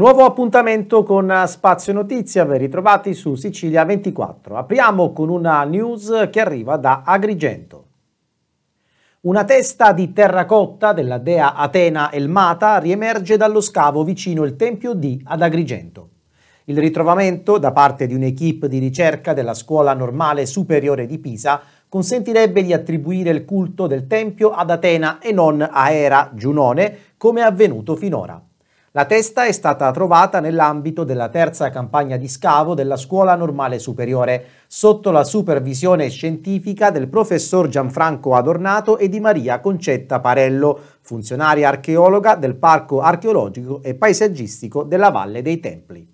Nuovo appuntamento con eh, Spazio Notizia, ben ritrovati su Sicilia 24. Apriamo con una news che arriva da Agrigento. Una testa di terracotta della dea Atena Elmata riemerge dallo scavo vicino il tempio D ad Agrigento. Il ritrovamento, da parte di un'equipe di ricerca della Scuola Normale Superiore di Pisa, consentirebbe di attribuire il culto del tempio ad Atena e non a Era Giunone, come è avvenuto finora. La testa è stata trovata nell'ambito della terza campagna di scavo della Scuola Normale Superiore, sotto la supervisione scientifica del professor Gianfranco Adornato e di Maria Concetta Parello, funzionaria archeologa del Parco Archeologico e Paesaggistico della Valle dei Templi.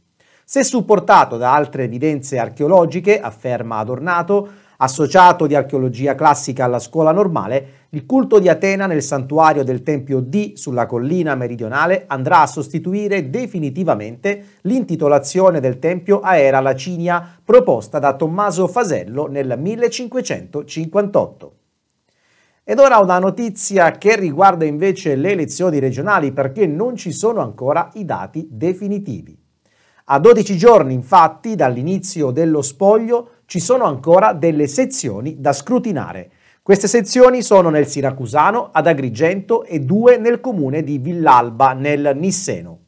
Se supportato da altre evidenze archeologiche, afferma Adornato, Associato di archeologia classica alla scuola normale, il culto di Atena nel santuario del Tempio D sulla collina meridionale andrà a sostituire definitivamente l'intitolazione del tempio a Era Lacinia proposta da Tommaso Fasello nel 1558. Ed ora una notizia che riguarda invece le elezioni regionali perché non ci sono ancora i dati definitivi. A 12 giorni infatti dall'inizio dello spoglio ci sono ancora delle sezioni da scrutinare. Queste sezioni sono nel Siracusano, ad Agrigento e due nel comune di Villalba, nel Nisseno.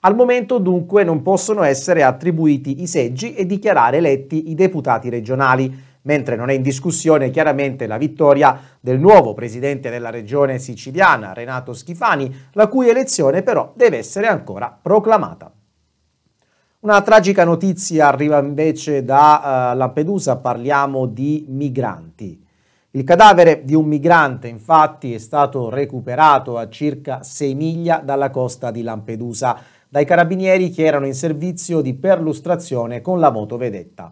Al momento dunque non possono essere attribuiti i seggi e dichiarare eletti i deputati regionali, mentre non è in discussione chiaramente la vittoria del nuovo presidente della regione siciliana, Renato Schifani, la cui elezione però deve essere ancora proclamata. Una tragica notizia arriva invece da uh, Lampedusa, parliamo di migranti. Il cadavere di un migrante infatti è stato recuperato a circa 6 miglia dalla costa di Lampedusa dai carabinieri che erano in servizio di perlustrazione con la motovedetta.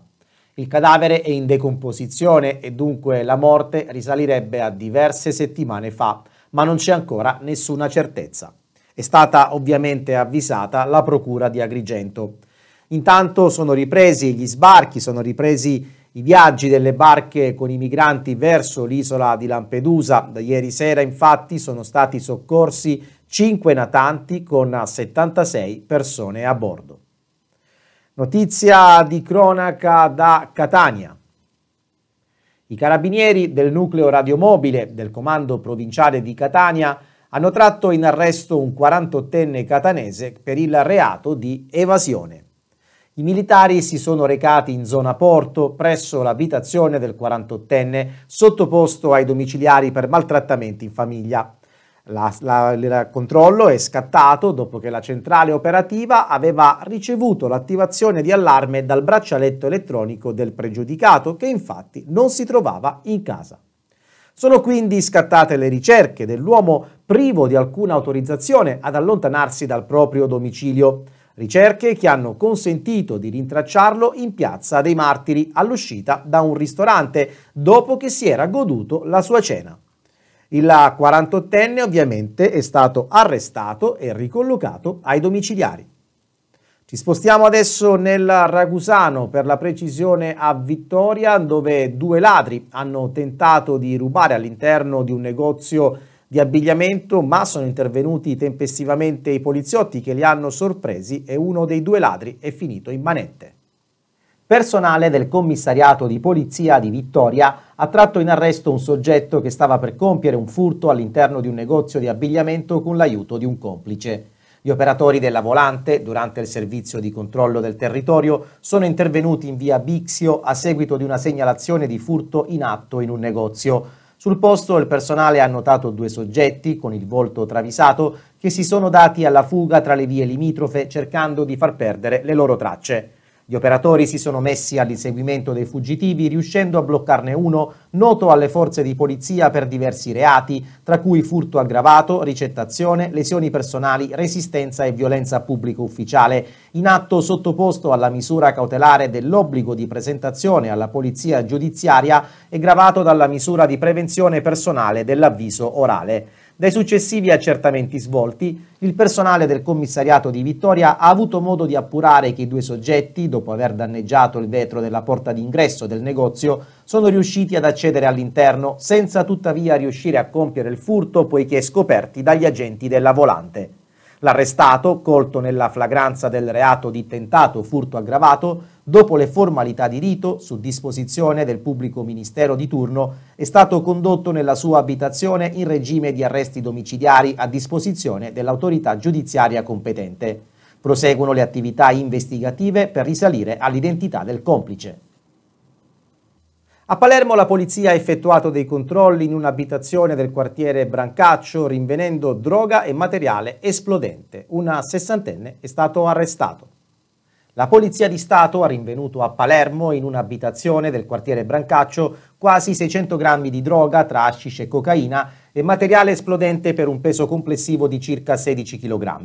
Il cadavere è in decomposizione e dunque la morte risalirebbe a diverse settimane fa, ma non c'è ancora nessuna certezza. È stata ovviamente avvisata la procura di Agrigento. Intanto sono ripresi gli sbarchi, sono ripresi i viaggi delle barche con i migranti verso l'isola di Lampedusa. Da ieri sera infatti sono stati soccorsi 5 natanti con 76 persone a bordo. Notizia di cronaca da Catania. I carabinieri del nucleo radiomobile del comando provinciale di Catania hanno tratto in arresto un 48enne catanese per il reato di evasione. I militari si sono recati in zona porto presso l'abitazione del 48enne sottoposto ai domiciliari per maltrattamenti in famiglia. La, la, il controllo è scattato dopo che la centrale operativa aveva ricevuto l'attivazione di allarme dal braccialetto elettronico del pregiudicato che infatti non si trovava in casa. Sono quindi scattate le ricerche dell'uomo privo di alcuna autorizzazione ad allontanarsi dal proprio domicilio ricerche che hanno consentito di rintracciarlo in Piazza dei Martiri all'uscita da un ristorante dopo che si era goduto la sua cena. Il 48enne ovviamente è stato arrestato e ricollocato ai domiciliari. Ci spostiamo adesso nel Ragusano, per la precisione a Vittoria, dove due ladri hanno tentato di rubare all'interno di un negozio di abbigliamento, ma sono intervenuti tempestivamente i poliziotti che li hanno sorpresi e uno dei due ladri è finito in manette. Personale del commissariato di polizia di Vittoria ha tratto in arresto un soggetto che stava per compiere un furto all'interno di un negozio di abbigliamento con l'aiuto di un complice. Gli operatori della volante, durante il servizio di controllo del territorio, sono intervenuti in via Bixio a seguito di una segnalazione di furto in atto in un negozio. Sul posto il personale ha notato due soggetti con il volto travisato che si sono dati alla fuga tra le vie limitrofe cercando di far perdere le loro tracce. Gli operatori si sono messi all'inseguimento dei fuggitivi riuscendo a bloccarne uno noto alle forze di polizia per diversi reati, tra cui furto aggravato, ricettazione, lesioni personali, resistenza e violenza pubblico ufficiale, in atto sottoposto alla misura cautelare dell'obbligo di presentazione alla polizia giudiziaria e gravato dalla misura di prevenzione personale dell'avviso orale. Dai successivi accertamenti svolti, il personale del commissariato di Vittoria ha avuto modo di appurare che i due soggetti, dopo aver danneggiato il vetro della porta d'ingresso del negozio, sono riusciti ad accedere all'interno senza tuttavia riuscire a compiere il furto poiché scoperti dagli agenti della volante. L'arrestato, colto nella flagranza del reato di tentato furto aggravato, dopo le formalità di rito, su disposizione del pubblico ministero di turno, è stato condotto nella sua abitazione in regime di arresti domiciliari a disposizione dell'autorità giudiziaria competente. Proseguono le attività investigative per risalire all'identità del complice. A Palermo la polizia ha effettuato dei controlli in un'abitazione del quartiere Brancaccio rinvenendo droga e materiale esplodente. Una sessantenne è stato arrestato. La Polizia di Stato ha rinvenuto a Palermo, in un'abitazione del quartiere Brancaccio, quasi 600 grammi di droga tra ascice e cocaina e materiale esplodente per un peso complessivo di circa 16 kg.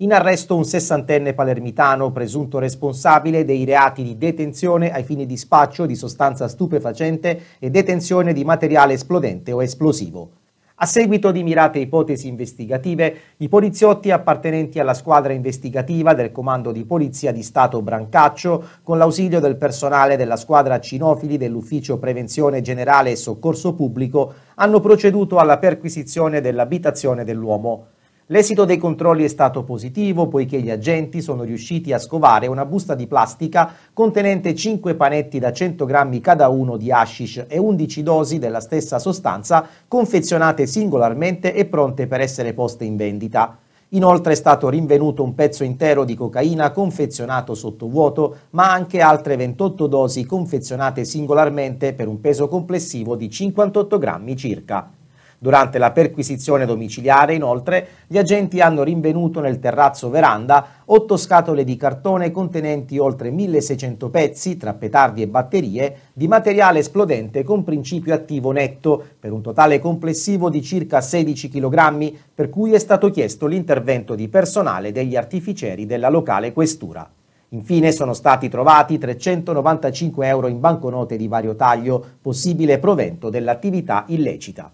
In arresto un sessantenne palermitano, presunto responsabile dei reati di detenzione ai fini di spaccio di sostanza stupefacente e detenzione di materiale esplodente o esplosivo. A seguito di mirate ipotesi investigative, i poliziotti appartenenti alla squadra investigativa del Comando di Polizia di Stato Brancaccio, con l'ausilio del personale della squadra cinofili dell'Ufficio Prevenzione Generale e Soccorso Pubblico, hanno proceduto alla perquisizione dell'abitazione dell'uomo. L'esito dei controlli è stato positivo poiché gli agenti sono riusciti a scovare una busta di plastica contenente 5 panetti da 100 grammi cada uno di hashish e 11 dosi della stessa sostanza confezionate singolarmente e pronte per essere poste in vendita. Inoltre è stato rinvenuto un pezzo intero di cocaina confezionato sottovuoto, ma anche altre 28 dosi confezionate singolarmente per un peso complessivo di 58 grammi circa. Durante la perquisizione domiciliare, inoltre, gli agenti hanno rinvenuto nel terrazzo veranda otto scatole di cartone contenenti oltre 1600 pezzi, tra petardi e batterie, di materiale esplodente con principio attivo netto, per un totale complessivo di circa 16 kg, per cui è stato chiesto l'intervento di personale degli artificieri della locale questura. Infine sono stati trovati 395 euro in banconote di vario taglio, possibile provento dell'attività illecita.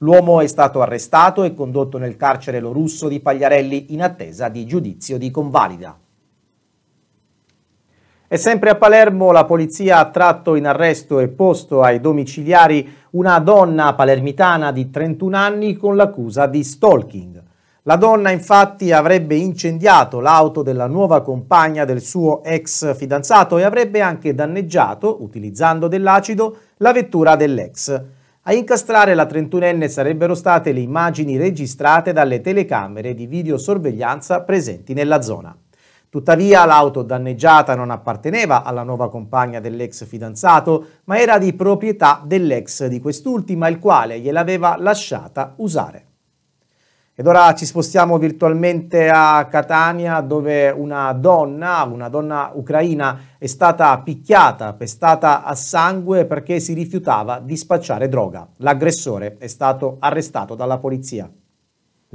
L'uomo è stato arrestato e condotto nel carcere Lo Russo di Pagliarelli in attesa di giudizio di convalida. E sempre a Palermo la polizia ha tratto in arresto e posto ai domiciliari una donna palermitana di 31 anni con l'accusa di stalking. La donna infatti avrebbe incendiato l'auto della nuova compagna del suo ex fidanzato e avrebbe anche danneggiato, utilizzando dell'acido, la vettura dell'ex. A incastrare la trentunenne sarebbero state le immagini registrate dalle telecamere di videosorveglianza presenti nella zona. Tuttavia l'auto danneggiata non apparteneva alla nuova compagna dell'ex fidanzato, ma era di proprietà dell'ex di quest'ultima, il quale gliel'aveva lasciata usare. Ed ora ci spostiamo virtualmente a Catania dove una donna, una donna ucraina, è stata picchiata, pestata a sangue perché si rifiutava di spacciare droga. L'aggressore è stato arrestato dalla polizia.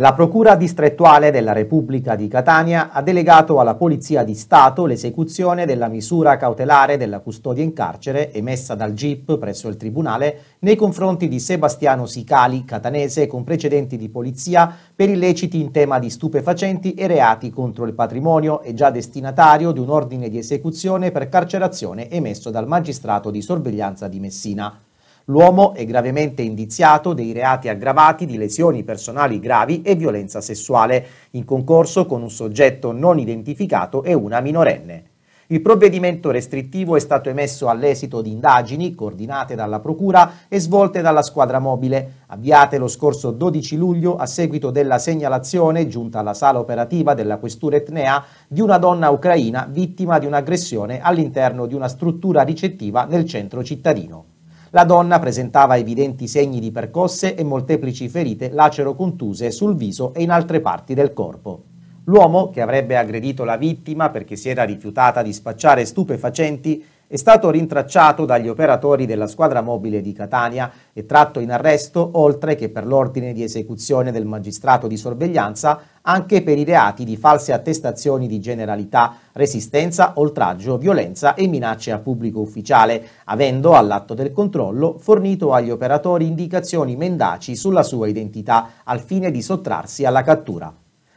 La Procura distrettuale della Repubblica di Catania ha delegato alla Polizia di Stato l'esecuzione della misura cautelare della custodia in carcere emessa dal GIP presso il Tribunale nei confronti di Sebastiano Sicali, catanese con precedenti di polizia per illeciti in tema di stupefacenti e reati contro il patrimonio e già destinatario di un ordine di esecuzione per carcerazione emesso dal magistrato di sorveglianza di Messina. L'uomo è gravemente indiziato dei reati aggravati di lesioni personali gravi e violenza sessuale, in concorso con un soggetto non identificato e una minorenne. Il provvedimento restrittivo è stato emesso all'esito di indagini coordinate dalla Procura e svolte dalla squadra mobile, avviate lo scorso 12 luglio a seguito della segnalazione giunta alla sala operativa della questura etnea di una donna ucraina vittima di un'aggressione all'interno di una struttura ricettiva nel centro cittadino. La donna presentava evidenti segni di percosse e molteplici ferite lacero contuse sul viso e in altre parti del corpo. L'uomo, che avrebbe aggredito la vittima perché si era rifiutata di spacciare stupefacenti, è stato rintracciato dagli operatori della squadra mobile di Catania e tratto in arresto, oltre che per l'ordine di esecuzione del magistrato di sorveglianza, anche per i reati di false attestazioni di generalità, resistenza, oltraggio, violenza e minacce a pubblico ufficiale, avendo all'atto del controllo fornito agli operatori indicazioni mendaci sulla sua identità al fine di sottrarsi alla cattura.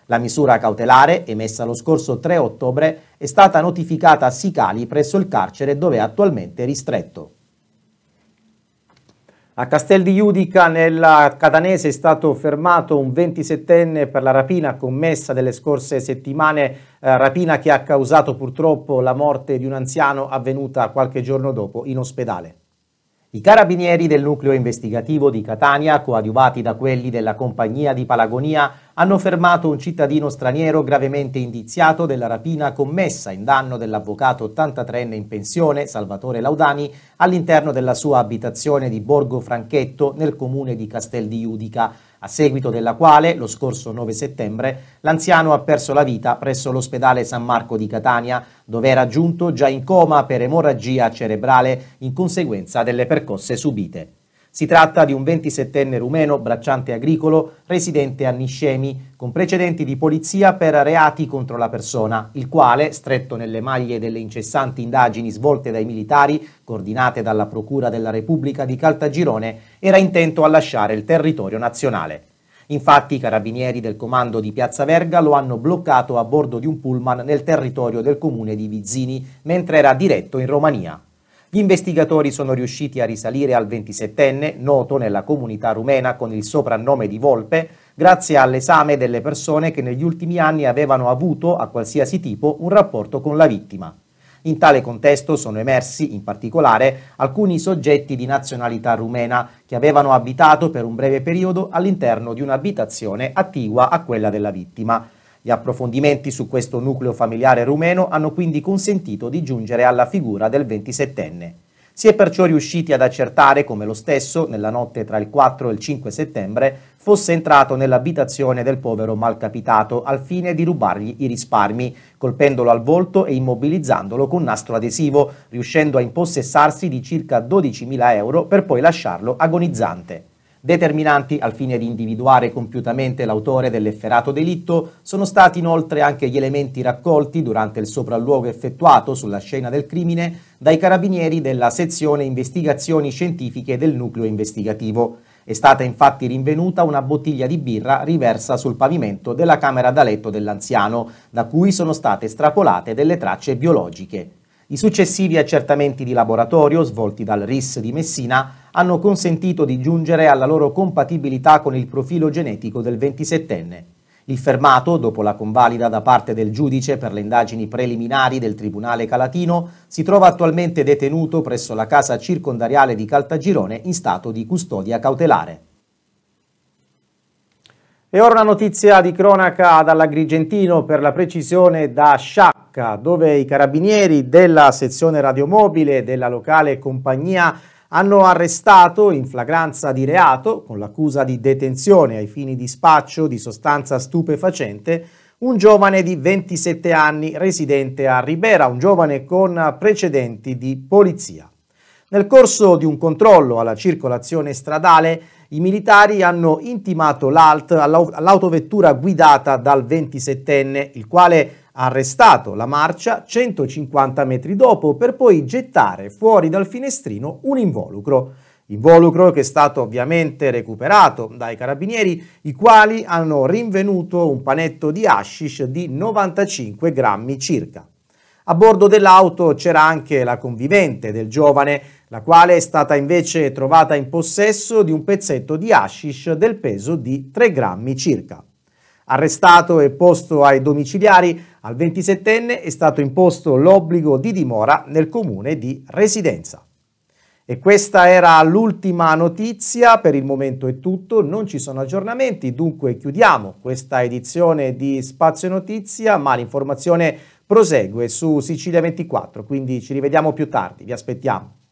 La misura cautelare, emessa lo scorso 3 ottobre, è stata notificata a Sicali presso il carcere dove è attualmente ristretto. A Castel di Iudica, nella Catanese, è stato fermato un 27enne per la rapina commessa delle scorse settimane, eh, rapina che ha causato purtroppo la morte di un anziano avvenuta qualche giorno dopo in ospedale. I carabinieri del nucleo investigativo di Catania, coadiuvati da quelli della compagnia di Palagonia, hanno fermato un cittadino straniero gravemente indiziato della rapina commessa in danno dell'avvocato 83enne in pensione, Salvatore Laudani, all'interno della sua abitazione di Borgo Franchetto nel comune di Castel di Udica a seguito della quale lo scorso 9 settembre l'anziano ha perso la vita presso l'ospedale San Marco di Catania, dove era giunto già in coma per emorragia cerebrale in conseguenza delle percosse subite. Si tratta di un 27enne rumeno, bracciante agricolo, residente a Niscemi, con precedenti di polizia per reati contro la persona, il quale, stretto nelle maglie delle incessanti indagini svolte dai militari, coordinate dalla Procura della Repubblica di Caltagirone, era intento a lasciare il territorio nazionale. Infatti i carabinieri del comando di Piazza Verga lo hanno bloccato a bordo di un pullman nel territorio del comune di Vizzini, mentre era diretto in Romania. Gli investigatori sono riusciti a risalire al 27enne, noto nella comunità rumena con il soprannome di Volpe, grazie all'esame delle persone che negli ultimi anni avevano avuto, a qualsiasi tipo, un rapporto con la vittima. In tale contesto sono emersi, in particolare, alcuni soggetti di nazionalità rumena che avevano abitato per un breve periodo all'interno di un'abitazione attigua a quella della vittima. Gli approfondimenti su questo nucleo familiare rumeno hanno quindi consentito di giungere alla figura del 27enne. Si è perciò riusciti ad accertare come lo stesso, nella notte tra il 4 e il 5 settembre, fosse entrato nell'abitazione del povero malcapitato al fine di rubargli i risparmi, colpendolo al volto e immobilizzandolo con nastro adesivo, riuscendo a impossessarsi di circa 12.000 euro per poi lasciarlo agonizzante. Determinanti al fine di individuare compiutamente l'autore dell'efferato delitto sono stati inoltre anche gli elementi raccolti durante il sopralluogo effettuato sulla scena del crimine dai carabinieri della sezione investigazioni scientifiche del nucleo investigativo. È stata infatti rinvenuta una bottiglia di birra riversa sul pavimento della camera da letto dell'anziano, da cui sono state estrapolate delle tracce biologiche. I successivi accertamenti di laboratorio svolti dal RIS di Messina hanno consentito di giungere alla loro compatibilità con il profilo genetico del 27enne. Il fermato, dopo la convalida da parte del giudice per le indagini preliminari del Tribunale Calatino, si trova attualmente detenuto presso la casa circondariale di Caltagirone in stato di custodia cautelare. E ora una notizia di cronaca dall'Agrigentino, per la precisione da Sciacca, dove i carabinieri della sezione radiomobile della locale compagnia hanno arrestato in flagranza di reato, con l'accusa di detenzione ai fini di spaccio di sostanza stupefacente, un giovane di 27 anni residente a Ribera, un giovane con precedenti di polizia. Nel corso di un controllo alla circolazione stradale, i militari hanno intimato l'alt all'autovettura guidata dal 27enne, il quale ha arrestato la marcia 150 metri dopo per poi gettare fuori dal finestrino un involucro. Involucro che è stato ovviamente recuperato dai carabinieri, i quali hanno rinvenuto un panetto di hashish di 95 grammi circa. A bordo dell'auto c'era anche la convivente del giovane, la quale è stata invece trovata in possesso di un pezzetto di hashish del peso di 3 grammi circa. Arrestato e posto ai domiciliari, al 27enne è stato imposto l'obbligo di dimora nel comune di residenza. E questa era l'ultima notizia, per il momento è tutto, non ci sono aggiornamenti, dunque chiudiamo questa edizione di Spazio Notizia, ma l'informazione prosegue su Sicilia 24, quindi ci rivediamo più tardi, vi aspettiamo.